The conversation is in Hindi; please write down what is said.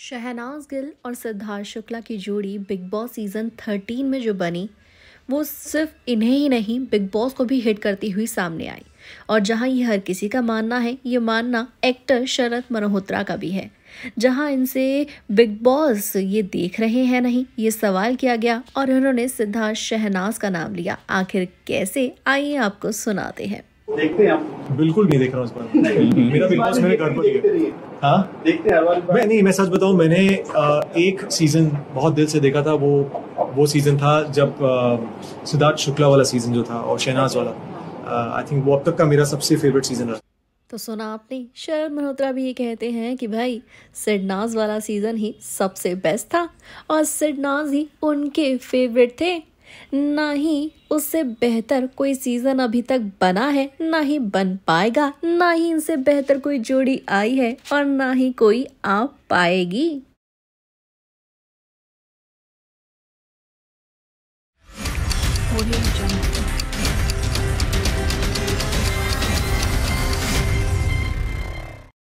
शहनाज गिल और सिद्धार्थ शुक्ला की जोड़ी बिग बॉस सीज़न थर्टीन में जो बनी वो सिर्फ इन्हें ही नहीं बिग बॉस को भी हिट करती हुई सामने आई और जहां ये हर किसी का मानना है ये मानना एक्टर शरद मल्होत्रा का भी है जहां इनसे बिग बॉस ये देख रहे हैं नहीं ये सवाल किया गया और इन्होंने सिद्धार्थ शहनाज का नाम लिया आखिर कैसे आइए आपको सुनाते हैं देखते हैं बिल्कुल नहीं देख रहा हूँ मेरा बिग बॉस मेरे घर पर हाँ देखते हैं मैं नहीं मैं सच बताऊँ मैंने एक सीजन बहुत दिल से देखा था वो वो सीजन था जब सिद्धार्थ शुक्ला वाला सीजन जो था और शहनाज वाला आई थिंक वो अब तक का मेरा सबसे फेवरेट सीजन रहा तो सुना आपने शरद मल्होत्रा भी ये कहते हैं कि भाई सिडनाज वाला सीज़न ही सबसे बेस्ट था और सिडनाज ही उनके फेवरेट थे ना ही उससे बेहतर कोई सीज़न अभी तक बना है ना ही बन पाएगा ना ही इनसे बेहतर कोई जोड़ी आई है और ना ही कोई आ पाएगी